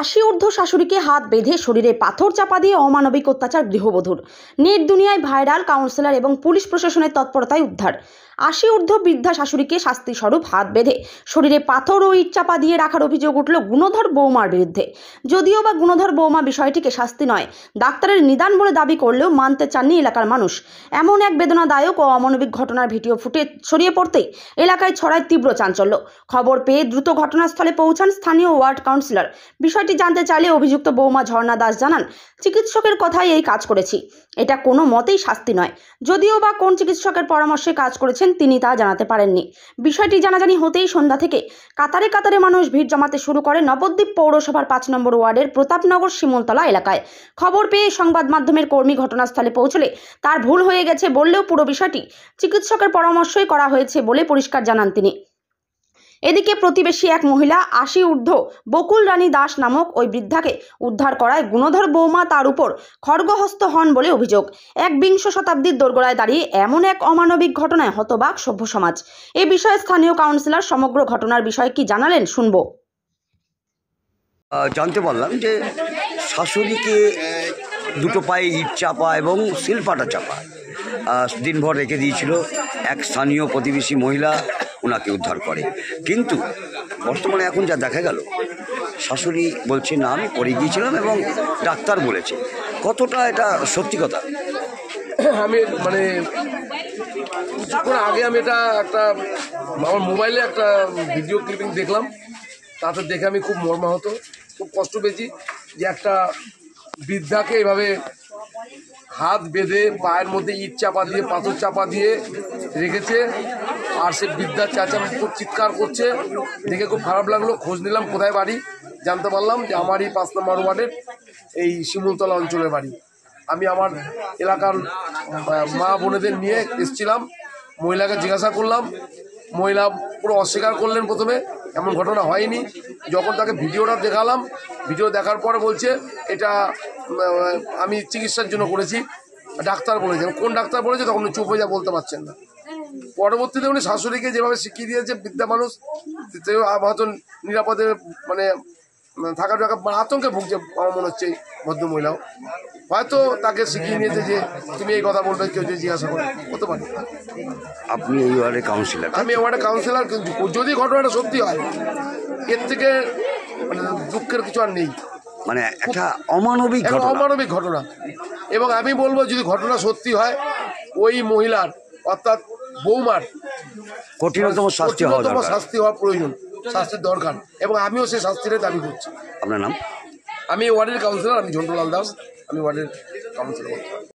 আশি ঊর্ধ্ব শাশুড়িকে হাত বেঁধে শরীরে পাথর চাপা দিয়ে অমানবিক অত্যাচার গৃহবধূর নেট দুনিয়ায় ভাইরাল কাউন্সিলর এবং পুলিশ প্রশাসনের তৎপরতায় উদ্ধার আশি ঊর্ধ্ব বৃদ্ধা শাশুড়িকে শাস্তিস্বরূপ হাত বেঁধে শরীরে পাথর ও ইট চাপা দিয়ে রাখার অভিযোগ উঠল গুণধর বৌমার বিরুদ্ধে যদিও বা গুণধর বৌমা বিষয়টিকে শাস্তি নয় ডাক্তারের নিদান বলে দাবি করলেও মানতে চাননি এলাকার মানুষ এমন এক বেদনাদায়ক ও অমানবিক ঘটনার ভিডিও ফুটে ছড়িয়ে পড়তেই এলাকায় ছড়ায় তীব্র চাঞ্চল্য খবর পেয়ে দ্রুত ঘটনাস্থলে পৌঁছান স্থানীয় ওয়ার্ড কাউন্সিলর বিষয়টি জানতে চাইলে অভিযুক্ত বৌমা ঝর্ণা দাস জানান চিকিৎসকের কথাই এই কাজ করেছি এটা কোনো মতেই শাস্তি নয় যদিও বা কোন চিকিৎসকের পরামর্শে কাজ করেছে করেছেন তিনি তা জানাতে পারেননি বিষয়টি জানাজানি হতেই সন্ধ্যা থেকে কাতারে কাতারে মানুষ ভিড় জমাতে শুরু করে নবদ্বীপ পৌরসভার পাঁচ নম্বর ওয়ার্ডের প্রতাপনগর শিমলতলা এলাকায় খবর পেয়ে সংবাদ মাধ্যমের কর্মী ঘটনাস্থলে পৌঁছলে তার ভুল হয়ে গেছে বললেও পুরো বিষয়টি চিকিৎসকের পরামর্শই করা হয়েছে বলে পরিষ্কার জানান তিনি এদিকে প্রতিবেশী এক মহিলা আশি ঊর্ধ্ব বকুল রানী দাস নামক ওই বৃদ্ধাকে উদ্ধার করায় গুণধর বৌমা তার উপর খড়গহস্ত হন বলে অভিযোগ এক বিংশ শতাব্দীর দোরগোড়ায় দাঁড়িয়ে এমন এক অমানবিক ঘটনায় হতবাক সভ্য সমাজ এ বিষয়ে স্থানীয় কাউন্সিলর সমগ্র ঘটনার বিষয়ে কি জানালেন শুনব জানতে পারলাম যে শাশুড়িকে দুটো পায়ে ইট চাপা এবং শিলপাটা চাপা দিনভর রেখে দিয়েছিল এক স্থানীয় প্রতিবেশী মহিলা ওনাকে উদ্ধার করে কিন্তু বর্তমানে এখন যা দেখা গেল শাশুড়ি বলছে না আমি পড়ে গিয়েছিলাম এবং ডাক্তার বলেছে কতটা এটা সত্যি কথা আমি মানে আগে আমি এটা একটা আমার মোবাইলে একটা ভিডিও ক্লিপিং দেখলাম তাতে দেখে আমি খুব মর্মাহত খুব কষ্ট পেয়েছি যে একটা বৃদ্ধাকে এভাবে হাত বেঁধে পায়ের মধ্যে ইট চাপা দিয়ে পাথর চাপা দিয়ে রেখেছে আর সে বিদ্যার চাচা খুব চিৎকার করছে দেখে খুব খারাপ লাগলো খোঁজ নিলাম কোথায় বাড়ি জানতে পারলাম যে আমারই পাঁচ নম্বর ওয়ার্ডের এই শিমুলতলা অঞ্চলের বাড়ি আমি আমার এলাকার মা বোনেদের নিয়ে এসছিলাম মহিলাকে জিজ্ঞাসা করলাম মহিলা পুরো অস্বীকার করলেন প্রথমে এমন ঘটনা হয়নি যখন তাকে ভিডিওটা দেখালাম ভিডিও দেখার পরে বলছে এটা আমি চিকিৎসার জন্য করেছি ডাক্তার বলেছেন কোন ডাক্তার বলেছে তখন চুপ হয়ে যা বলতে পারছেন না পরবর্তীতে উনি শাশুড়িকে যেভাবে শিখিয়ে দিয়েছে বৃদ্ধা মানুষ হয়তো নিরাপদে মানে, মানে থাকা টাকা মানে আতঙ্কে ভুগছে আমার মনে হচ্ছে ভদ্রমহিলাও হয়তো তাকে শিখিয়ে নিয়েছে যে তুমি এই কথা বলবে কেউ যদি জিজ্ঞাসা করে হতে পারে আপনি এই ওয়ার্ডে কাউন্সিলার আমি ওয়ার্ডে কাউন্সিলার কিন্তু যদি ঘটনাটা সত্যি হয় এর থেকে মানে দুঃখের কিছু আর নেই মানে একটা অমানবিক অমানবিক ঘটনা এবং আমি বলবো যদি ঘটনা সত্যি হয় ওই মহিলার অর্থাৎ বৌমার কঠিনতম শাস্তি হওয়া শাস্তি হওয়া প্রয়োজন শাস্তির দরকার এবং আমিও সেই শাস্তিটাই দাবি করছি আপনার নাম আমি ওয়ার্ডের কাউন্সিলর আমি ঝন্টুলাল দাস আমি ওয়ার্ডের কাউন্সিলর